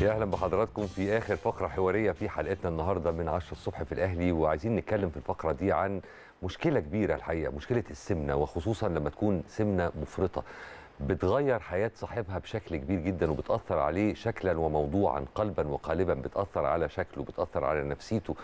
يا اهلا بحضراتكم في اخر فقره حواريه في حلقتنا النهارده من 10 الصبح في الاهلي وعايزين نتكلم في الفقره دي عن مشكله كبيره الحقيقه مشكله السمنه وخصوصا لما تكون سمنه مفرطه بتغير حياه صاحبها بشكل كبير جدا وبتاثر عليه شكلا وموضوعا قلبا وقالبا بتاثر على شكله بتاثر على نفسيته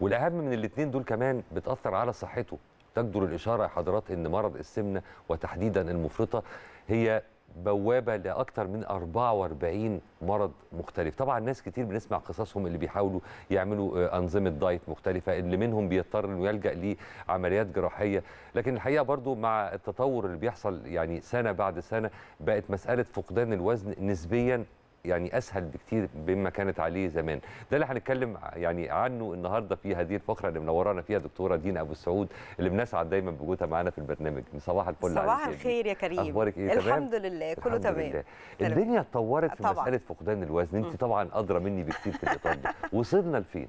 والاهم من الاثنين دول كمان بتاثر على صحته تجدر الاشاره يا حضرات ان مرض السمنه وتحديدا المفرطه هي بوابه لاكثر من 44 مرض مختلف طبعا ناس كتير بنسمع قصصهم اللي بيحاولوا يعملوا آه، انظمه دايت مختلفه اللي منهم بيضطر انه يلجا لعمليات جراحيه لكن الحقيقه برضو مع التطور اللي بيحصل يعني سنه بعد سنه بقت مساله فقدان الوزن نسبيا يعني اسهل بكتير مما كانت عليه زمان ده اللي هنتكلم يعني عنه النهارده في هذه الفقره اللي منورانا فيها دكتوره دينا ابو السعود اللي بنسعد دايما بوجودها معانا في البرنامج صباح الفل صباح الخير يا كريم اخبارك ايه الحمد لله كله تمام لله. الدنيا اتطورت في مساله فقدان الوزن انت طبعا ادرى مني بكتير في الاطار ده وصلنا لفين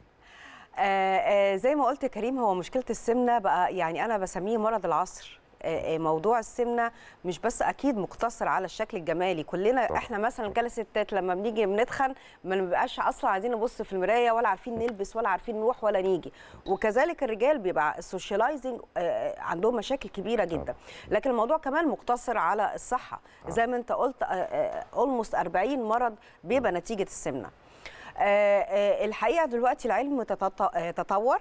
آه آه زي ما قلت كريم هو مشكله السمنه بقى يعني انا بسميه مرض العصر آه، آه، موضوع السمنه مش بس اكيد مقتصر على الشكل الجمالي كلنا طبعا. احنا مثلا كالستات لما بنيجي بنتخن ما بنبقاش اصلا عايزين نبص في المرايه ولا عارفين نلبس ولا عارفين نروح ولا نيجي وكذلك الرجال بيبقى السوشيالايزنج آه، عندهم مشاكل كبيره جدا لكن الموضوع كمان مقتصر على الصحه زي ما انت قلت اولموست 40 مرض بيبقى نتيجه السمنه الحقيقه دلوقتي العلم تطور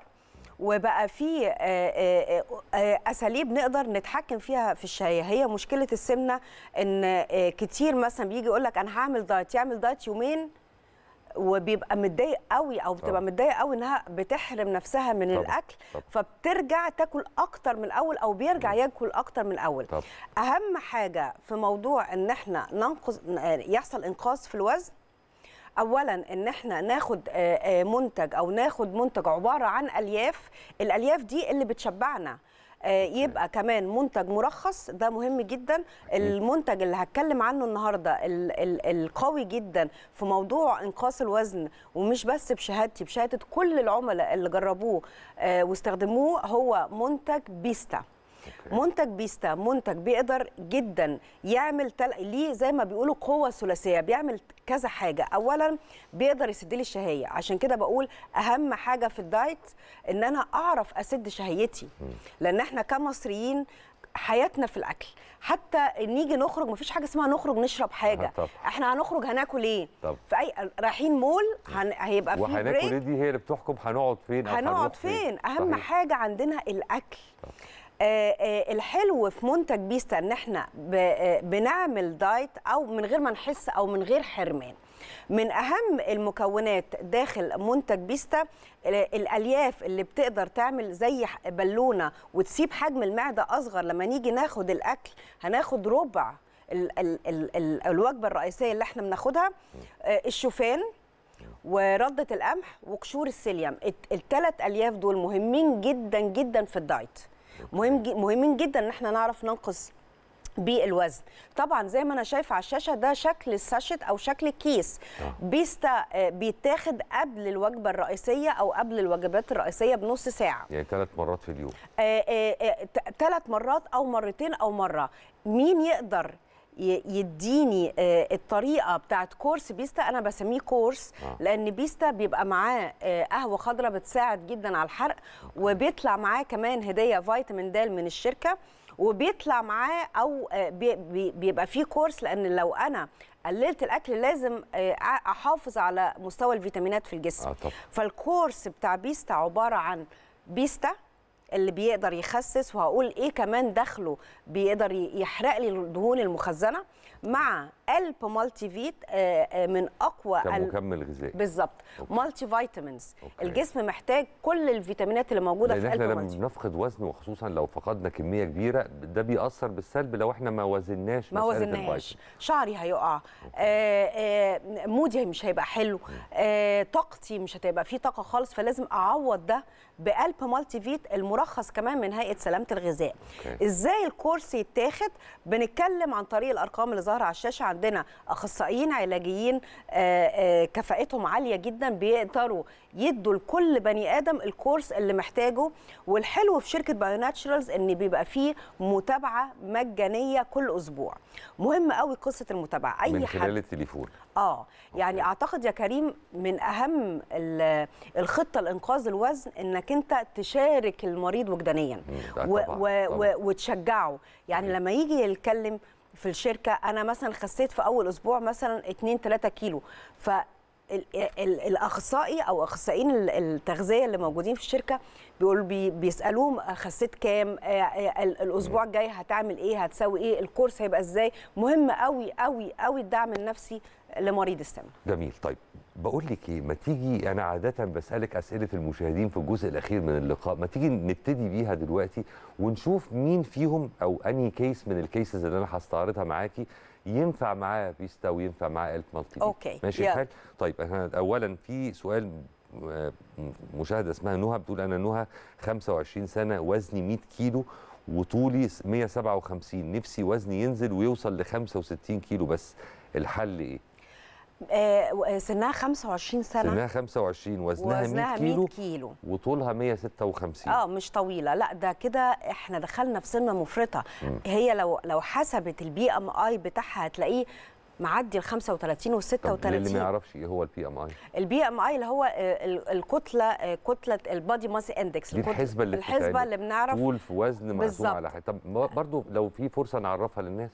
وبقى في آه، آه، آه، اساليب نقدر نتحكم فيها في الشهيه هي مشكله السمنه ان كتير مثلا بيجي يقول لك انا هعمل دايت يعمل دايت يومين وبيبقى متضايق قوي او بتبقى متضايق قوي انها بتحرم نفسها من طبعا. الاكل طبعا. فبترجع تاكل اكتر من الاول او بيرجع ياكل اكتر من الاول طبعا. اهم حاجه في موضوع ان احنا ننقص يحصل انقاص في الوزن اولا ان احنا ناخد آه، آه، منتج او ناخد منتج عباره عن الياف الالياف دي اللي بتشبعنا آه، يبقى كمان منتج مرخص ده مهم جدا المنتج اللي هتكلم عنه النهارده القوي جدا في موضوع انقاص الوزن ومش بس بشهادتي بشهاده كل العملاء اللي جربوه واستخدموه هو منتج بيستا منتج بيستا منتج بيقدر جدا يعمل تل... ليه زي ما بيقولوا قوه ثلاثيه بيعمل كذا حاجه اولا بيقدر يسد لي الشهيه عشان كده بقول اهم حاجه في الدايت ان انا اعرف اسد شهيتي لان احنا كمصريين حياتنا في الاكل حتى نيجي نخرج مفيش حاجه اسمها نخرج نشرب حاجه طب. احنا هنخرج هناكل ايه طب. في اي رايحين مول هن... هيبقى في بريك ايه دي هي اللي بتحكم هنقعد فين هنقعد فين. فين اهم صحيح. حاجه عندنا الاكل طب. آه، آه، الحلو في منتج بيستا ان احنا آه، بنعمل دايت او من غير ما نحس او من غير حرمان من اهم المكونات داخل منتج بيستا الالياف اللي بتقدر تعمل زي بالونه وتسيب حجم المعده اصغر لما نيجي ناخد الاكل هناخد ربع الوجبه الرئيسيه اللي احنا بناخدها الشوفان ورده القمح وقشور السيليوم الثلاث الياف دول مهمين جدا جدا في الدايت مهم مهمين جدا ان احنا نعرف ننقص بالوزن طبعا زي ما انا شايف على الشاشه ده شكل الساشت او شكل الكيس آه. بيستا آه، بيتاخد قبل الوجبه الرئيسيه او قبل الوجبات الرئيسيه بنص ساعه يعني ثلاث مرات في اليوم ثلاث آه، مرات او مرتين او مره مين يقدر يديني آه، الطريقه بتاعت كورس بيستا انا بسميه كورس آه. لان بيستا بيبقى معاه آه، قهوه خضراء بتساعد جدا على الحرق وبيطلع معاه كمان هديه فيتامين د من الشركه وبيطلع معاه او بيبقى فيه كورس لان لو انا قللت الاكل لازم احافظ على مستوى الفيتامينات في الجسم آه فالكورس بتاع بيستا عباره عن بيستا اللي بيقدر يخسس وهقول ايه كمان دخله بيقدر يحرق لي الدهون المخزنه مع قلب مالتي فيت آه، آه، من اقوى كمكمل غذائي بالظبط مالتي فيتامينز الجسم محتاج كل الفيتامينات اللي موجوده في قلب احنا لما بنفقد وزن وخصوصا لو فقدنا كميه كبيره ده بيأثر بالسلب لو احنا ما وزناش ما وزناش شعري هيقع آه،, آه مودي مش هيبقى حلو طاقتي مش هتبقى فيه طاقه خالص فلازم اعوض ده بقلب مالتي فيت المرخص كمان من هيئه سلامه الغذاء أوكي. ازاي الكورس يتاخد بنتكلم عن طريق الارقام اللي ظاهره على الشاشه عندنا اخصائيين علاجيين آه، آه، كفاءتهم عاليه جدا بيقدروا يدوا لكل بني ادم الكورس اللي محتاجه والحلو في شركه بايوناتشرالز ان بيبقى فيه متابعه مجانيه كل اسبوع مهم قوي قصه المتابعه اي من خلال حد التليفون اه يعني أوكي. اعتقد يا كريم من اهم الخطه لانقاذ الوزن انك انت تشارك المريض وجدانيا و... و... و... وتشجعه يعني لما يجي يتكلم في الشركه انا مثلا خسيت في اول اسبوع مثلا 2 3 كيلو ف الاخصائي او اخصائيين التغذيه اللي موجودين في الشركه بيقول بي بيسالوهم آه، خسيت كام آه، آه، الاسبوع الجاي هتعمل ايه هتسوي ايه الكورس هيبقى ازاي مهم قوي قوي قوي الدعم النفسي لمريض السمنه جميل طيب بقول لك ايه ما تيجي انا عاده بسالك اسئله المشاهدين في الجزء الاخير من اللقاء ما تيجي نبتدي بيها دلوقتي ونشوف مين فيهم او اني كيس من الكيسز اللي انا هستعرضها معاكي ينفع معاه بيستا وينفع معاه الف مالتي اوكي ماشي الحال طيب احنا اولا في سؤال آه، مشاهده اسمها نهى بتقول انا نهى 25 سنه وزني 100 كيلو وطولي 157 نفسي وزني ينزل ويوصل ل 65 كيلو بس الحل ايه آه، آه، سنها 25 سنه سنها 25 وزنها, وزنها 100, 100 كيلو, كيلو وطولها 156 اه مش طويله لا ده كده احنا دخلنا في سن مفرطه مم. هي لو لو حسبت البي ام اي بتاعها هتلاقيه معدي ال 35 وال 36 اللي ما يعرفش ايه هو البي ام اي البي ام اي اللي هو الكتله كتله البادي ماس اندكس دي الحسبه اللي الحسبه اللي بنعرف طول في وزن مقسوم على حاجه طب برضه لو في فرصه نعرفها للناس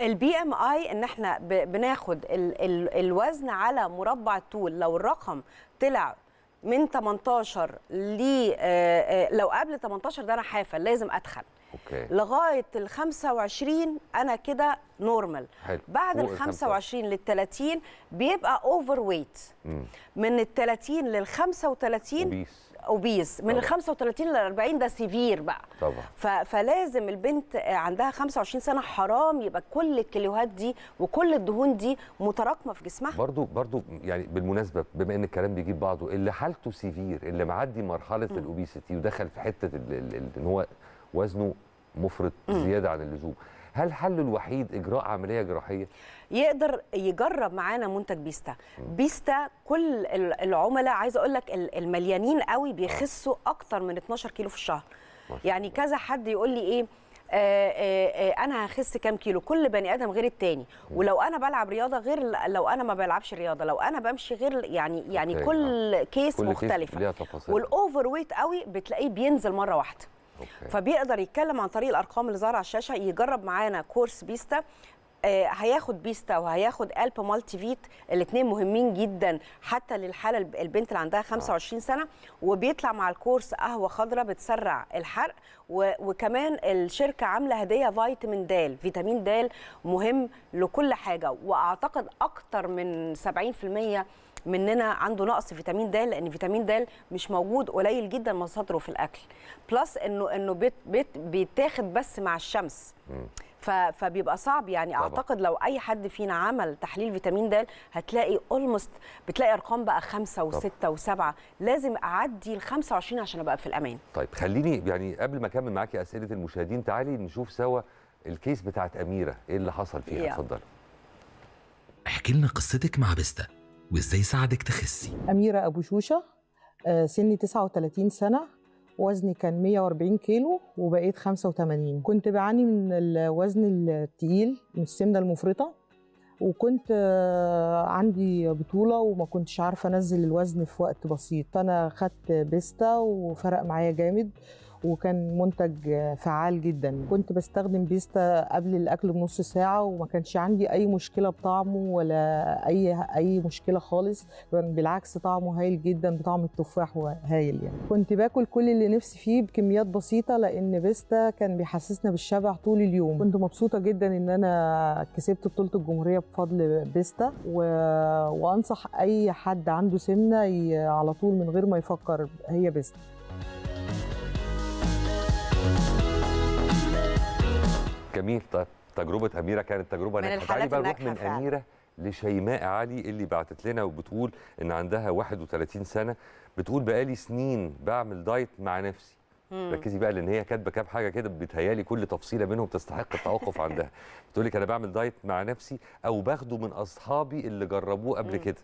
البي ام اي ان احنا بناخد ال ال الوزن على مربع الطول لو الرقم طلع من 18 ل آه، آه، لو قبل 18 ده انا حافل لازم ادخل اوكي لغايه ال 25 انا كده نورمال حلو. بعد ال 25 لل 30 بيبقى اوفر ويت من ال 30 لل 35 اوبيس اوبيس من ال 35 لل 40 ده سيفير بقى طبعا فلازم البنت عندها 25 سنه حرام يبقى كل الكيلوهات دي وكل الدهون دي متراكمه في جسمها برضو برضو يعني بالمناسبه بما ان الكلام بيجيب بعضه اللي حالته سيفير اللي معدي مرحله الاوبيستي ودخل في حته ان هو وزنه مفرط زياده عن اللزوم هل حله الوحيد اجراء عمليه جراحيه يقدر يجرب معانا منتج بيستا بيستا كل العملاء عايزه اقول لك المليانين قوي بيخسوا آه. اكتر من 12 كيلو في الشهر يعني كذا حد يقول لي ايه آه، آه، انا هخس كام كيلو كل بني ادم غير التاني ولو انا بلعب رياضه غير لو انا ما بلعبش رياضه لو انا بمشي غير يعني يعني كل كيس مختلفه والاوفر ويت قوي بتلاقيه بينزل مره واحده أوكي. فبيقدر يتكلم عن طريق الارقام اللي ظاهره على الشاشه يجرب معانا كورس بيستا آه، هياخد بيستا وهياخد الب مالتي فيت الاثنين مهمين جدا حتى للحاله البنت اللي عندها 25 سنه وبيطلع مع الكورس قهوه خضراء بتسرع الحرق وكمان الشركه عامله هديه فيتامين د فيتامين د مهم لكل حاجه واعتقد اكتر من 70% مننا عنده نقص فيتامين د لان فيتامين د مش موجود قليل جدا مصادره في الاكل بلس انه انه بيت بيت بيتاخد بس مع الشمس فبيبقى صعب يعني طبعا. اعتقد لو اي حد فينا عمل تحليل فيتامين د هتلاقي اولموست بتلاقي ارقام بقى خمسة وستة وسبعة لازم اعدي ال 25 عشان ابقى في الامان طيب خليني يعني قبل ما اكمل معاكي اسئله المشاهدين تعالي نشوف سوا الكيس بتاعت اميره ايه اللي حصل فيها اتفضلي احكي لنا قصتك مع بيستا وإزاي ساعدك تخسي أميرة أبو شوشة آه، سني 39 سنة وزني كان 140 كيلو وبقيت 85 كنت بعاني من الوزن التقيل من السمنة المفرطة وكنت آه، عندي بطولة وما كنتش عارفة أنزل الوزن في وقت بسيط فأنا خدت بيستا وفرق معايا جامد وكان منتج فعال جدا كنت بستخدم بيستا قبل الاكل بنص ساعه وما كانش عندي اي مشكله بطعمه ولا اي اي مشكله خالص كان بالعكس طعمه هايل جدا بطعم التفاح هايل يعني كنت باكل كل اللي نفسي فيه بكميات بسيطه لان بيستا كان بيحسسنا بالشبع طول اليوم كنت مبسوطه جدا ان انا كسبت بطوله الجمهوريه بفضل بيستا و... وانصح اي حد عنده سمنه ي... على طول من غير ما يفكر هي بيستا جميل طيب تجربه اميره كانت تجربه ناجحه تعالي بقى نروح من فعلا. اميره لشيماء علي اللي بعتت لنا وبتقول ان عندها 31 سنه بتقول بقالي سنين بعمل دايت مع نفسي مم. ركزي بقى لان هي كاتبه كام حاجه كده بتهيالي كل تفصيله منهم تستحق التوقف عندها بتقول لك انا بعمل دايت مع نفسي او باخده من اصحابي اللي جربوه قبل مم. كده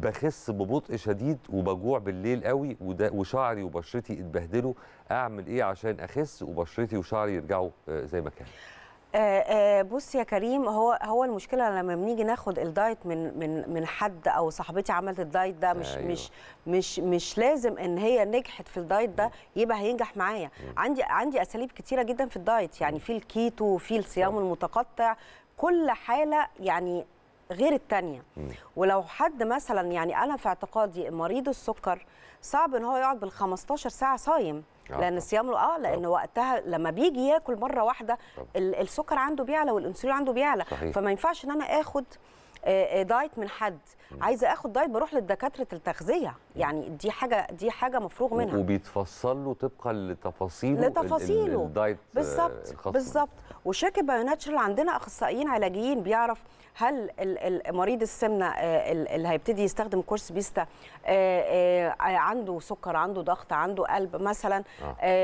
بخس ببطء شديد وبجوع بالليل قوي وشعري وبشرتي اتبهدلوا اعمل ايه عشان اخس وبشرتي وشعري يرجعوا آه، زي ما كانوا آه، آه، بص يا كريم هو هو المشكله لما بنيجي ناخد الدايت من من من حد او صاحبتي عملت الدايت ده مش أيوة. مش مش مش لازم ان هي نجحت في الدايت ده يبقى هينجح معايا عندي عندي اساليب كتيره جدا في الدايت يعني في الكيتو في الصيام المتقطع كل حاله يعني غير الثانيه ولو حد مثلا يعني انا في اعتقادي مريض السكر صعب ان هو يقعد بال 15 ساعه صايم لان الصيام اه لان آه، وقتها لما بيجي ياكل مره واحده السكر عنده بيعلى والانسولين عنده بيعلى فما ينفعش ان انا اخد آه، آه، دايت من حد عايزه اخد دايت بروح لدكاتره التغذيه يعني دي حاجه دي حاجه مفروغ منها وبيتفصل له طبقا لتفاصيله لتفاصيله الدايت بالظبط بالظبط وشركه بايوناتشرال عندنا اخصائيين علاجيين بيعرف هل مريض السمنه آه، اللي هيبتدي يستخدم كورس بيستا عنده سكر عنده ضغط عنده قلب مثلا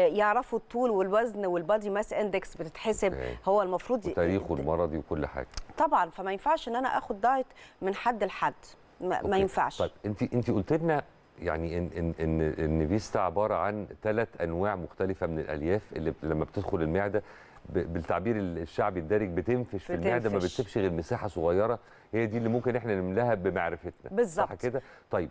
يعرفوا الطول والوزن والبادي ماس اندكس بتتحسب هو المفروض تاريخه المرضي وكل حاجه طبعا فما ينفعش ان انا اخد الدايت من حد لحد ما, ما ينفعش طيب انت انت قلت لنا يعني ان ان ان ان فيستا عباره عن ثلاث انواع مختلفه من الالياف اللي لما بتدخل المعده بالتعبير الشعبي الدارج بتنفش في المعده ما بتسيبش غير مساحه صغيره هي دي اللي ممكن احنا نملاها بمعرفتنا بالظبط صح كده طيب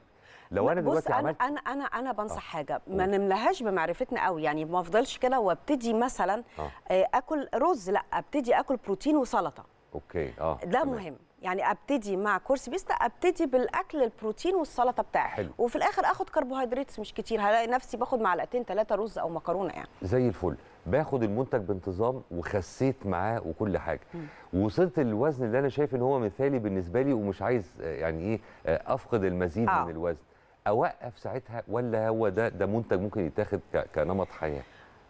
لو انا دلوقتي عملت انا انا انا بنصح آه. حاجه ما نملهاش بمعرفتنا قوي يعني ما افضلش كده وابتدي مثلا آه. آه. اكل رز لا ابتدي اكل بروتين وسلطه اوكي اه ده مهم يعني ابتدي مع كرسي بيستا ابتدي بالاكل البروتين والسلطه بتاعي حلو. وفي الاخر اخد كربوهيدرات مش كتير هلاقي نفسي باخد معلقتين ثلاثه رز او مكرونه يعني زي الفل باخد المنتج بانتظام وخسيت معاه وكل حاجه م. وصلت للوزن اللي انا شايف ان هو مثالي بالنسبه لي ومش عايز آه، يعني ايه آه، افقد المزيد آه. من الوزن اوقف ساعتها ولا هو ده ده منتج ممكن يتاخد كنمط حياه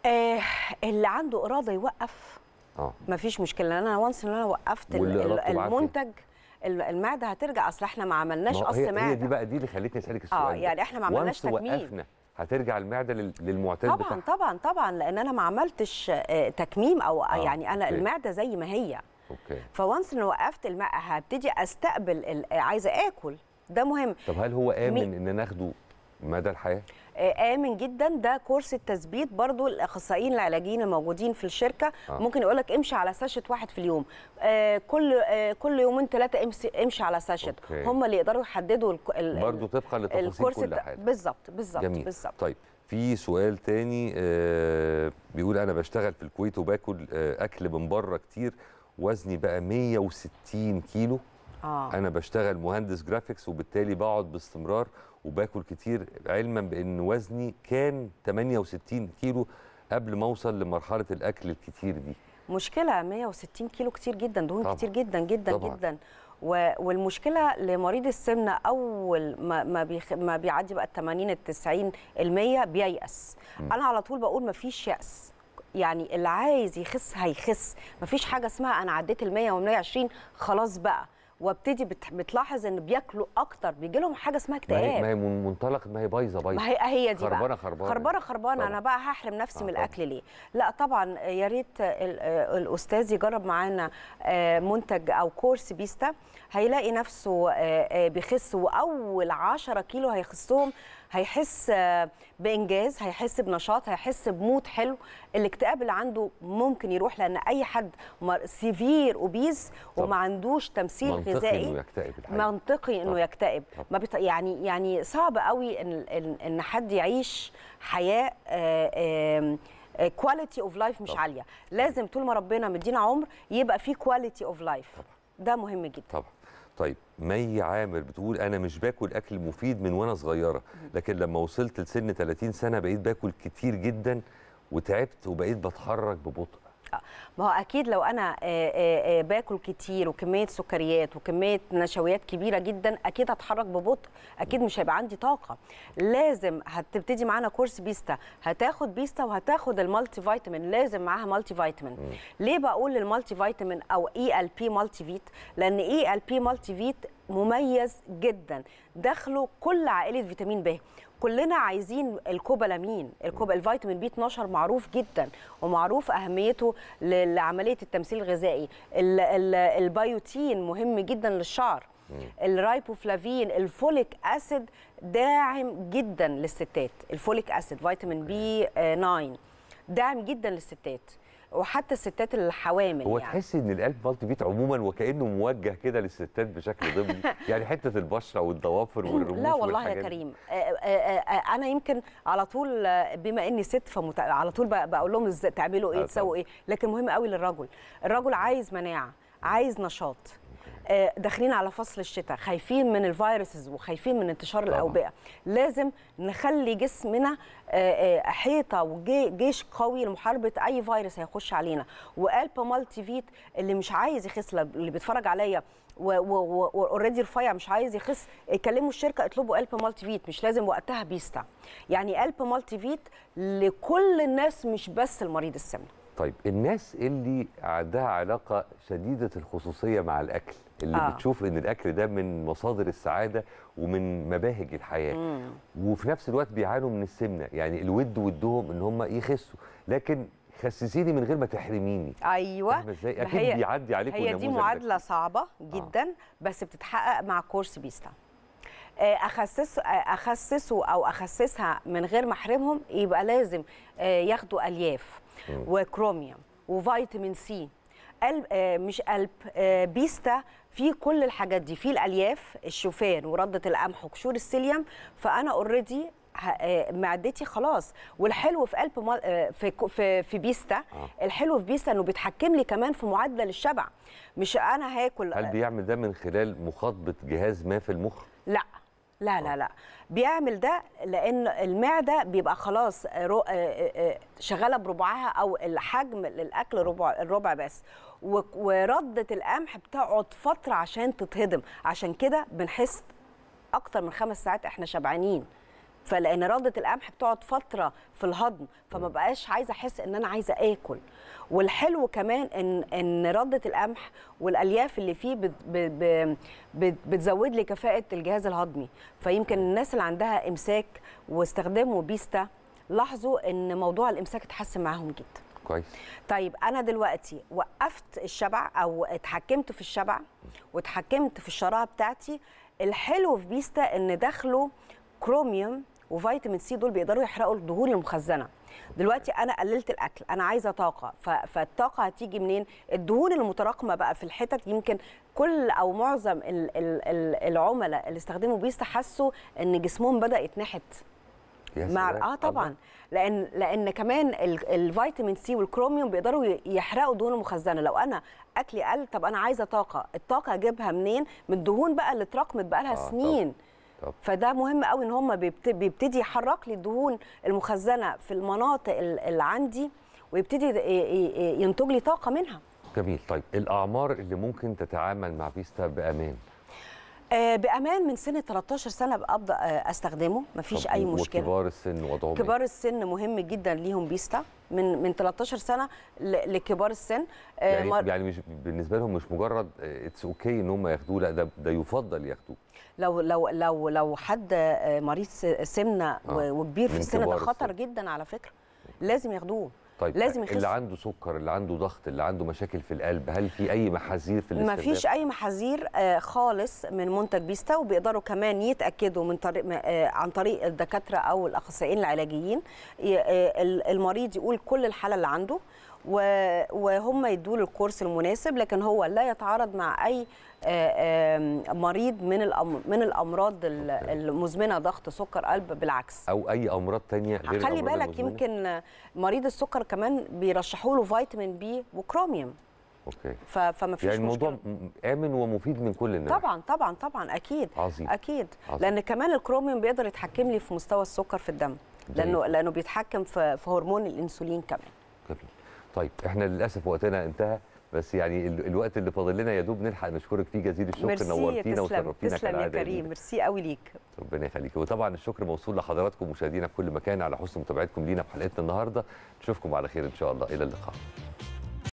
آه اللي عنده اراده يوقف اه مفيش مشكله لان انا وانس ان انا وقفت المنتج المعده هترجع اصل احنا ما عملناش قص معده هي دي بقى دي اللي خلتني اسالك آه، السؤال اه يعني احنا ما عملناش تجميل وقفنا هترجع المعده للمعتاد طبعا بتاع. طبعا طبعا لان انا ما عملتش آه، تكميم او آه. يعني انا أوكي. المعده زي ما هي اوكي فوانس ان وقفت الماء هبتدي استقبل عايزه اكل ده مهم طب هل هو امن ان ناخده مدى الحياه آه، امن جدا ده كورس التثبيت برضو الاخصائيين العلاجيين الموجودين في الشركه آه. ممكن يقول لك امشي على ساشت واحد في اليوم آه كل آه كل يومين ثلاثه امشي, امشي على ساشت هم اللي يقدروا يحددوا برضو طبقا لتفاصيل كل حاجه بالظبط بالظبط بالظبط طيب في سؤال تاني آه بيقول انا بشتغل في الكويت وباكل آه اكل من بره كتير وزني بقى 160 كيلو آه. انا بشتغل مهندس جرافيكس وبالتالي بقعد باستمرار وباكل كتير علما بان وزني كان 68 كيلو قبل ما اوصل لمرحله الاكل الكتير دي مشكله 160 كيلو كتير جدا دهون طبعًا. كتير جدا جدا طبعًا. جدا والمشكله لمريض السمنه اول ما ما, بيخ... ما بيعدي بقى ال 80 ال 90 المية بييأس انا على طول بقول ما فيش يأس يعني اللي عايز يخس هيخس ما فيش حاجه اسمها انا عديت ال 100 وال 120 خلاص بقى وابتدي بتلاحظ ان بياكلوا اكتر بيجي لهم حاجه اسمها اكتئاب ما هي منطلق ما هي بايظه بايظه ما هي هي دي خربانه بقى. خربانه خربانه خربانه انا بقى هحرم نفسي آه من الاكل ليه لا طبعا يا ريت آه، الاستاذ يجرب معانا آه، منتج او كورس بيستا هيلاقي نفسه آه، بيخس واول 10 كيلو هيخسهم هيحس بانجاز هيحس بنشاط هيحس بموت حلو الاكتئاب اللي عنده ممكن يروح لان اي حد سيفير اوبيز وما عندوش تمثيل منطقي غذائي إنه يكتئب منطقي انه طب. يكتئب ما بت... يعني يعني صعب قوي ان ان حد يعيش حياه كواليتي اوف لايف مش عاليه لازم طول ما ربنا مدينا عمر يبقى في كواليتي اوف لايف ده مهم جدا طبعا طيب مي عامر بتقول انا مش باكل اكل مفيد من وانا صغيره لكن لما وصلت لسن 30 سنه بقيت باكل كتير جدا وتعبت وبقيت بتحرك ببطء ما هو اكيد لو انا آه، آه، آه، باكل كتير وكميه سكريات وكميه نشويات كبيره جدا اكيد هتحرك ببطء اكيد مش هيبقى عندي طاقه لازم هتبتدي معانا كورس بيستا هتاخد بيستا وهتاخد المالتي فيتامين لازم معاها مالتي فيتامين ليه بقول المالتي فيتامين او اي ال بي مالتي فيت لان اي ال بي مالتي فيت مميز جدا دخله كل عائله فيتامين ب كلنا عايزين الكوبالامين الكوب الفيتامين بي 12 معروف جدا ومعروف اهميته لعمليه التمثيل الغذائي البيوتين مهم جدا للشعر الرايبوفلافين الفوليك اسيد داعم جدا للستات الفوليك اسيد فيتامين بي 9 داعم جدا للستات وحتى الستات الحوامل هو يعني. تحسي ان القلب مالتي بيت عموما وكانه موجه كده للستات بشكل ضمني يعني حته البشره والضوافر والرموش لا والله يا كريم آه، آه، آه، انا يمكن على طول بما اني ست فمت... على طول بقول لهم ازاي تعملوا ايه تسووا ايه لكن مهم قوي للرجل الرجل عايز مناعه عايز نشاط آه، داخلين على فصل الشتاء خايفين من الفيروسز وخايفين من انتشار الاوبئه لازم نخلي جسمنا آه، آه، حيطه وجيش قوي لمحاربه اي فيروس هيخش علينا وقال بالتي فيت اللي مش عايز يخس اللي بيتفرج عليا اوريدي رفيع مش عايز يخس يكلموا الشركه اطلبوا الب مالتي فيت مش لازم وقتها بيستا يعني الب مالتي فيت لكل الناس مش بس المريض السمنه طيب الناس اللي عندها علاقه شديده الخصوصيه مع الاكل اللي آه. بتشوف ان الاكل ده من مصادر السعاده ومن مباهج الحياه مم. وفي نفس الوقت بيعانوا من السمنه يعني الود ودهم ان هم يخسوا لكن خسسيني من غير ما تحرميني ايوه ازاي اكيد بيعدي عليك هي دي معادله لك. صعبه آه. جدا آه. بس بتتحقق مع كورس بيستا آه، اخسس آه، اخسسه او اخسسها من غير ما احرمهم يبقى لازم ياخدوا الياف وكروميوم وفيتامين سي قلب آه، مش قلب آه، بيستا في كل الحاجات دي في الالياف الشوفان ورده القمح وقشور السيليوم فانا اوريدي آه، معدتي خلاص والحلو في قلب في في, في بيستا آه. الحلو في بيستا انه بيتحكم لي كمان في معدل الشبع مش انا هاكل هل بيعمل ده من خلال مخاطبه جهاز ما في المخ لا لا لا بيعمل ده لان المعده بيبقى خلاص شغاله بربعها او الحجم للاكل ربع الربع بس ورده القمح بتقعد فتره عشان تتهضم عشان كده بنحس اكتر من خمس ساعات احنا شبعانين فلان رده القمح بتقعد فتره في الهضم فما بقاش عايزه احس ان انا عايزه اكل والحلو كمان ان ان رده القمح والالياف اللي فيه بت بت بت بتزود لي كفاءه الجهاز الهضمي فيمكن الناس اللي عندها امساك واستخدموا بيستا لاحظوا ان موضوع الامساك اتحسن معاهم جدا كويس طيب انا دلوقتي وقفت الشبع او اتحكمت في الشبع واتحكمت في الشراهه بتاعتي الحلو في بيستا ان دخله كروميوم وفيتامين سي دول بيقدروا يحرقوا الدهون المخزنه دلوقتي انا قللت الاكل انا عايزه طاقه فالطاقه هتيجي منين الدهون المتراكمه بقى في الحتت يمكن كل او معظم العملاء اللي استخدموا بيست حسوا ان جسمهم بدا يتنحت مع اه طبعا لان لان كمان الفيتامين سي والكروميوم بيقدروا يحرقوا الدهون المخزنه لو انا اكلي قل طب انا عايزه طاقه الطاقه اجيبها منين من الدهون بقى اللي اتراكمت بقى لها آه سنين طبعا. طب. فده مهم قوي ان هم بيبتدي يحرك لي الدهون المخزنه في المناطق اللي عندي ويبتدي ينتج لي طاقه منها جميل طيب الاعمار اللي ممكن تتعامل مع فيستا بامان آه، بامان من سن 13 سنه ابدا آه، استخدمه مفيش اي مشكله وكبار السن وضعهم إيه؟ كبار السن مهم جدا ليهم بيستا من من 13 سنه لكبار السن آه، يعني, يعني مش بالنسبه لهم مش مجرد اتس اوكي ان هم ياخدوه لا ده ده يفضل ياخدوه لو لو لو لو حد مريض سمنه آه. وكبير في السن ده خطر السن. جدا على فكره لازم ياخدوه طيب لازم يخس اللي عنده سكر اللي عنده ضغط اللي عنده مشاكل في القلب هل في اي محاذير في الاستخدام فيش اي محاذير آه، خالص من منتج بيستا وبيقدروا كمان يتاكدوا من طريق آه، عن طريق الدكاتره او الاخصائيين العلاجيين آه، المريض يقول كل الحاله اللي عنده وهم يدوا الكورس المناسب لكن هو لا يتعارض مع اي آه، مريض من من الامراض المزمنه ضغط سكر قلب بالعكس او اي امراض تانية غير خلي بالك يمكن مريض السكر كمان بيرشحوا له فيتامين بي وكروميوم اوكي فما فيش يعني الموضوع مشكلة. امن ومفيد من كل الناس طبعا طبعا طبعا اكيد عظيم اكيد عظيم. لان كمان الكروميوم بيقدر يتحكم لي في مستوى السكر في الدم لانه لانه بيتحكم في, هرمون الانسولين كمان طيب احنا للاسف وقتنا انتهى بس يعني الوقت اللي فاضل لنا يا دوب نلحق نشكرك فيه جزيل الشكر نورتينا وشرفتينا تسلم يا كريم يعني. ميرسي قوي ليك ربنا يخليك وطبعا الشكر موصول لحضراتكم مشاهدينا في كل مكان على حسن متابعتكم لينا في حلقتنا النهارده نشوفكم على خير ان شاء الله الى اللقاء